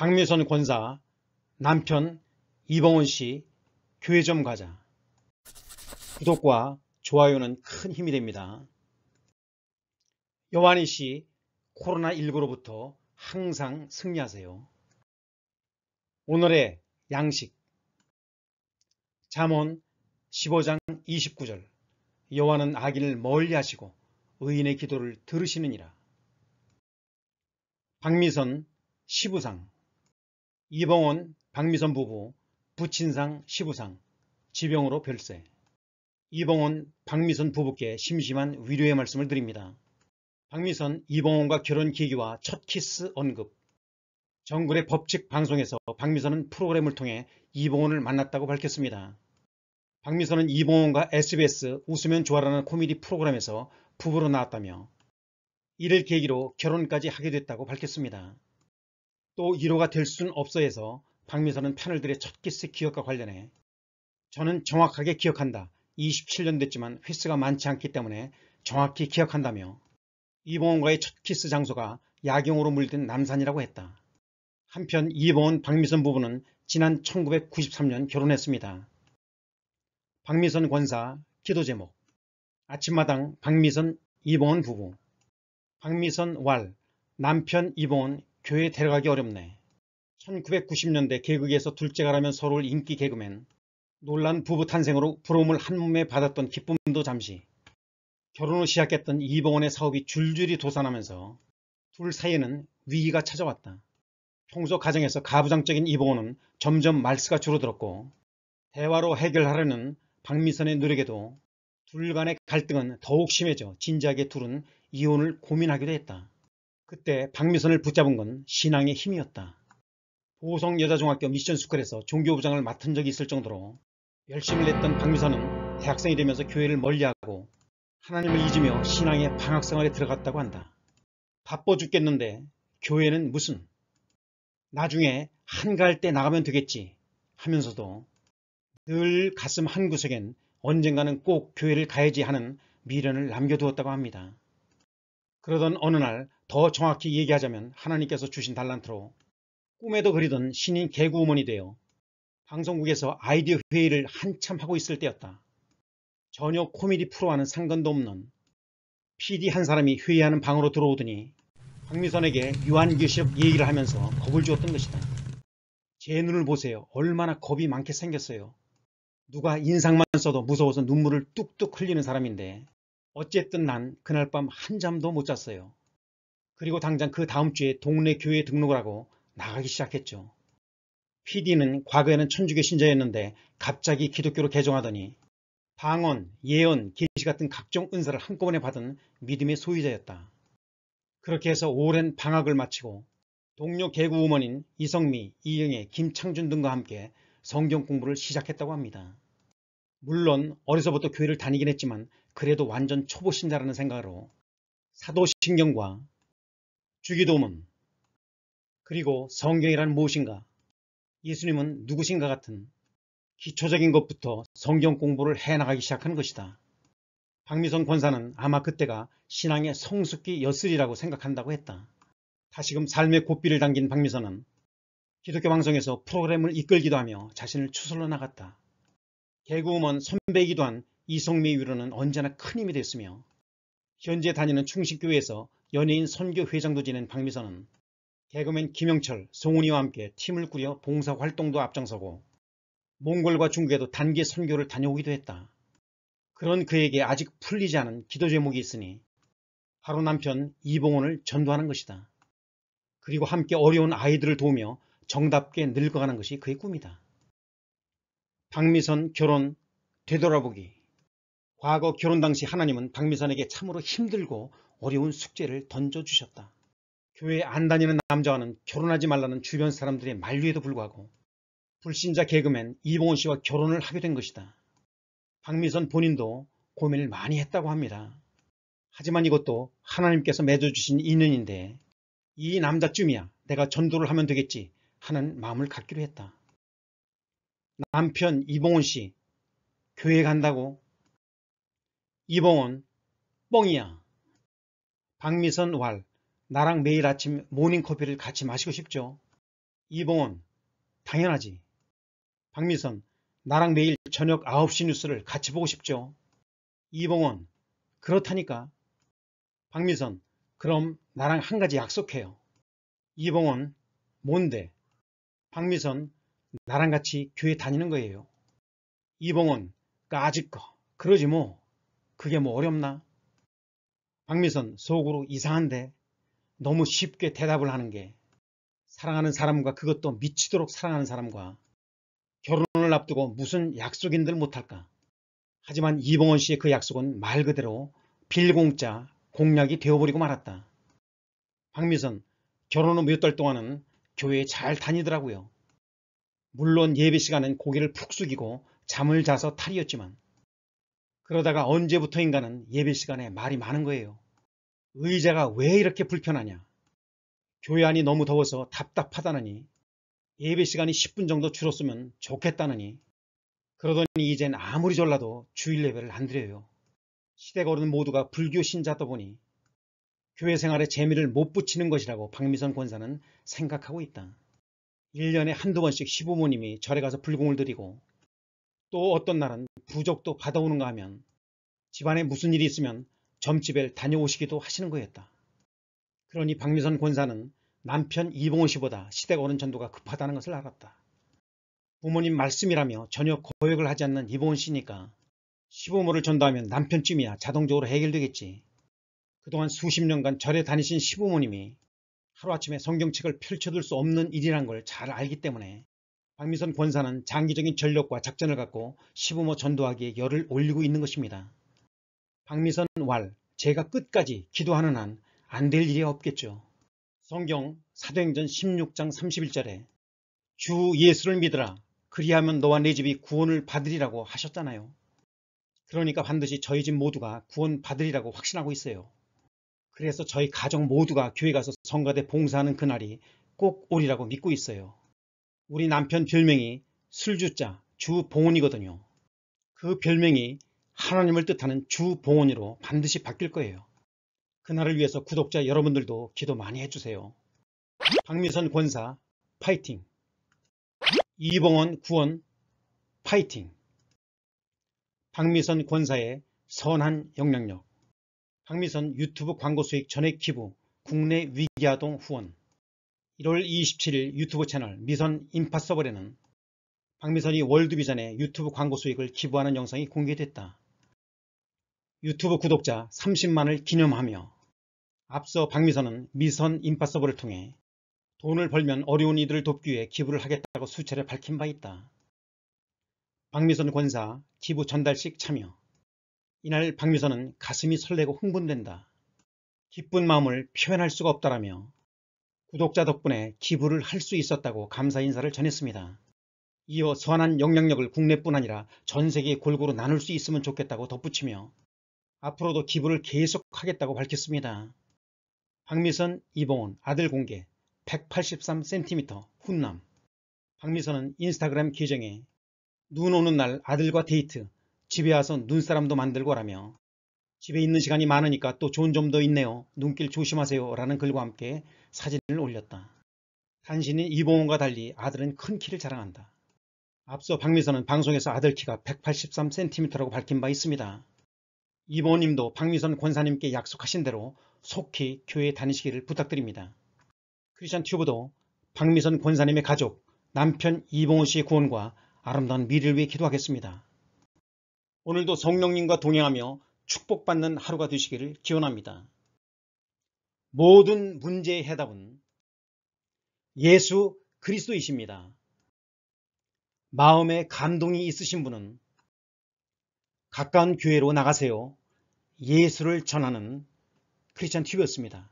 박미선 권사, 남편 이봉훈 씨, 교회 점 가자. 구독과 좋아요는 큰 힘이 됩니다. 요완이 씨, 코로나19로부터 항상 승리하세요. 오늘의 양식 잠언 15장 29절 여호와는 악인을 멀리 하시고 의인의 기도를 들으시느니라. 박미선 시부상 이봉원, 박미선 부부 부친상 시부상 지병으로 별세 이봉원, 박미선 부부께 심심한 위로의 말씀을 드립니다. 박미선, 이봉원과 결혼 계기와 첫 키스 언급 정글의 법칙 방송에서 박미선은 프로그램을 통해 이봉원을 만났다고 밝혔습니다. 박미선은 이봉원과 SBS 웃으면 좋아라는 코미디 프로그램에서 부부로 나왔다며 이를 계기로 결혼까지 하게 됐다고 밝혔습니다. 또 1호가 될 수는 없어 해서 박미선은 패널들의 첫 키스 기억과 관련해 저는 정확하게 기억한다. 27년 됐지만 횟수가 많지 않기 때문에 정확히 기억한다며 이봉원과의 첫 키스 장소가 야경으로 물든 남산이라고 했다. 한편 이봉원 박미선 부부는 지난 1993년 결혼했습니다. 박미선 권사 기도 제목 아침마당 박미선 이봉원 부부 박미선 왈 남편 이봉원 교회 에 데려가기 어렵네. 1990년대 개그에서 둘째가라면 서로를 인기 개그맨 놀란 부부 탄생으로 부러움을 한 몸에 받았던 기쁨도 잠시 결혼을 시작했던 이봉원의 사업이 줄줄이 도산하면서 둘 사이에는 위기가 찾아왔다. 평소 가정에서 가부장적인 이봉원은 점점 말수가 줄어들었고 대화로 해결하려는 박미선의 노력에도 둘 간의 갈등은 더욱 심해져 진지하게 둘은 이혼을 고민하기도 했다. 그때 박미선을 붙잡은 건 신앙의 힘이었다. 보성여자중학교 미션스쿨에서 종교부장을 맡은 적이 있을 정도로 열심히 냈던 박미선은 대학생이 되면서 교회를 멀리하고 하나님을 잊으며 신앙의 방학생활에 들어갔다고 한다. 바빠 죽겠는데 교회는 무슨 나중에 한가할 때 나가면 되겠지 하면서도 늘 가슴 한구석엔 언젠가는 꼭 교회를 가야지 하는 미련을 남겨두었다고 합니다. 그러던 어느 날더 정확히 얘기하자면 하나님께서 주신 달란트로 꿈에도 그리던 신인 개구우먼이 되어 방송국에서 아이디어 회의를 한참 하고 있을 때였다. 전혀 코미디 프로와는 상관도 없는 PD 한 사람이 회의하는 방으로 들어오더니 박미선에게 유한기식 얘기를 하면서 겁을 주었던 것이다. 제 눈을 보세요. 얼마나 겁이 많게 생겼어요. 누가 인상만 써도 무서워서 눈물을 뚝뚝 흘리는 사람인데 어쨌든 난 그날 밤 한 잠도 못 잤어요. 그리고 당장 그 다음 주에 동네 교회에 등록을 하고 나가기 시작했죠. PD는 과거에는 천주교 신자였는데 갑자기 기독교로 개종하더니 방언, 예언, 계시 같은 각종 은사를 한꺼번에 받은 믿음의 소유자였다. 그렇게 해서 오랜 방학을 마치고 동료 개구우먼인 이성미, 이영애, 김창준 등과 함께 성경 공부를 시작했다고 합니다. 물론 어려서부터 교회를 다니긴 했지만 그래도 완전 초보신자라는 생각으로 사도신경과 주기도문 그리고 성경이란 무엇인가 예수님은 누구신가 같은 기초적인 것부터 성경 공부를 해나가기 시작한 것이다. 박미선 권사는 아마 그때가 신앙의 성숙기였으리라고 생각한다고 했다. 다시금 삶의 고삐를 당긴 박미선은 기독교 방송에서 프로그램을 이끌기도 하며 자신을 추슬러 나갔다. 개그우먼 선배이기도 한 이성미 위로는 언제나 큰 힘이 됐으며 현재 다니는 충식교회에서 연예인 선교 회장도 지낸 박미선은 개그맨 김영철, 송은이와 함께 팀을 꾸려 봉사활동도 앞장서고 몽골과 중국에도 단기 선교를 다녀오기도 했다. 그런 그에게 아직 풀리지 않은 기도 제목이 있으니 바로 남편 이봉원을 전도하는 것이다. 그리고 함께 어려운 아이들을 도우며 정답게 늙어가는 것이 그의 꿈이다. 박미선 결혼 되돌아보기 과거 결혼 당시 하나님은 박미선에게 참으로 힘들고 어려운 숙제를 던져주셨다. 교회 안 다니는 남자와는 결혼하지 말라는 주변 사람들의 만류에도 불구하고 불신자 개그맨 이봉원 씨와 결혼을 하게 된 것이다. 박미선 본인도 고민을 많이 했다고 합니다. 하지만 이것도 하나님께서 맺어주신 인연인데 이 남자쯤이야 내가 전도를 하면 되겠지 하는 마음을 갖기로 했다. 남편 이봉원 씨 교회 간다고? 이봉원 뻥이야. 박미선 왈, 나랑 매일 아침 모닝커피를 같이 마시고 싶죠. 이봉원, 당연하지. 박미선, 나랑 매일 저녁 9시 뉴스를 같이 보고 싶죠. 이봉원, 그렇다니까. 박미선, 그럼 나랑 한 가지 약속해요. 이봉원, 뭔데? 박미선, 나랑 같이 교회 다니는 거예요. 이봉원, 까짓거, 그러지 뭐. 그게 뭐 어렵나? 박미선 속으로 이상한데 너무 쉽게 대답을 하는 게 사랑하는 사람과 그것도 미치도록 사랑하는 사람과 결혼을 앞두고 무슨 약속인들 못할까. 하지만 이봉원 씨의 그 약속은 말 그대로 빌공짜 공약이 되어버리고 말았다. 박미선 결혼 후 몇 달 동안은 교회에 잘 다니더라고요. 물론 예배 시간은 고개를 푹 숙이고 잠을 자서 탈이었지만 그러다가 언제부터인가는 예배 시간에 말이 많은 거예요. 의자가 왜 이렇게 불편하냐. 교회 안이 너무 더워서 답답하다느니 예배 시간이 10분 정도 줄었으면 좋겠다느니 그러더니 이젠 아무리 졸라도 주일 예배를 안 드려요. 시대가 오른 모두가 불교 신자다 보니 교회 생활에 재미를 못 붙이는 것이라고 박미선 권사는 생각하고 있다. 1년에 한두 번씩 시부모님이 절에 가서 불공을 드리고 또 어떤 날은 부적도 받아오는가 하면 집안에 무슨 일이 있으면 점집에 다녀오시기도 하시는 거였다. 그러니 박미선 권사는 남편 이봉호 씨보다 시댁 오는 전도가 급하다는 것을 알았다. 부모님 말씀이라며 전혀 고역을 하지 않는 이봉호 씨니까 시부모를 전도하면 남편쯤이야 자동적으로 해결되겠지. 그동안 수십 년간 절에 다니신 시부모님이 하루아침에 성경책을 펼쳐둘 수 없는 일이란 걸 잘 알기 때문에 박미선 권사는 장기적인 전력과 작전을 갖고 시부모 전도하기에 열을 올리고 있는 것입니다. 박미선 왈, 제가 끝까지 기도하는 한 안 될 일이 없겠죠. 성경 사도행전 16장 31절에 주 예수를 믿으라 그리하면 너와 내 집이 구원을 받으리라고 하셨잖아요. 그러니까 반드시 저희 집 모두가 구원 받으리라고 확신하고 있어요. 그래서 저희 가족 모두가 교회 가서 성가대 봉사하는 그날이 꼭 오리라고 믿고 있어요. 우리 남편 별명이 술주자 주봉원이거든요. 그 별명이 하나님을 뜻하는 주봉원이로 반드시 바뀔 거예요. 그날을 위해서 구독자 여러분들도 기도 많이 해주세요. 박미선 권사 파이팅 이봉원 구원 파이팅 박미선 권사의 선한 영향력 박미선 유튜브 광고 수익 전액 기부 국내 위기아동 후원 1월 27일 유튜브 채널 미선 임파서블에는 박미선이 월드비전에 유튜브 광고 수익을 기부하는 영상이 공개됐다. 유튜브 구독자 30만을 기념하며 앞서 박미선은 미선 임파서블을 통해 돈을 벌면 어려운 이들을 돕기 위해 기부를 하겠다고 수차례 밝힌 바 있다. 박미선 권사 기부 전달식 참여 이날 박미선은 가슴이 설레고 흥분된다. 기쁜 마음을 표현할 수가 없다라며 구독자 덕분에 기부를 할 수 있었다고 감사 인사를 전했습니다. 이어 선한 영향력을 국내뿐 아니라 전 세계 골고루 나눌 수 있으면 좋겠다고 덧붙이며 앞으로도 기부를 계속하겠다고 밝혔습니다. 박미선, 이봉원 아들 공개 183cm 훈남 박미선은 인스타그램 계정에 눈 오는 날 아들과 데이트 집에 와서 눈사람도 만들고 라며 집에 있는 시간이 많으니까 또 좋은 점도 있네요 눈길 조심하세요 라는 글과 함께 사진을 올렸다. 간신히 이봉험과 달리 아들은 큰 키를 자랑한다. 앞서 박미선은 방송에서 아들 키가 183cm라고 밝힌 바 있습니다. 이보님도 봉 박미선 권사님께 약속하신 대로 속히 교회 에 다니시기를 부탁드립니다. 크리스천 튜브도 박미선 권사님의 가족, 남편 이봉호 씨의 구원과 아름다운 미래를 위해 기도하겠습니다. 오늘도 성령님과 동행하며 축복받는 하루가 되시기를 기원합니다. 모든 문제의 해답은 예수 그리스도이십니다. 마음에 감동이 있으신 분은 가까운 교회로 나가세요. 예수를 전하는 크리스천 TV였습니다.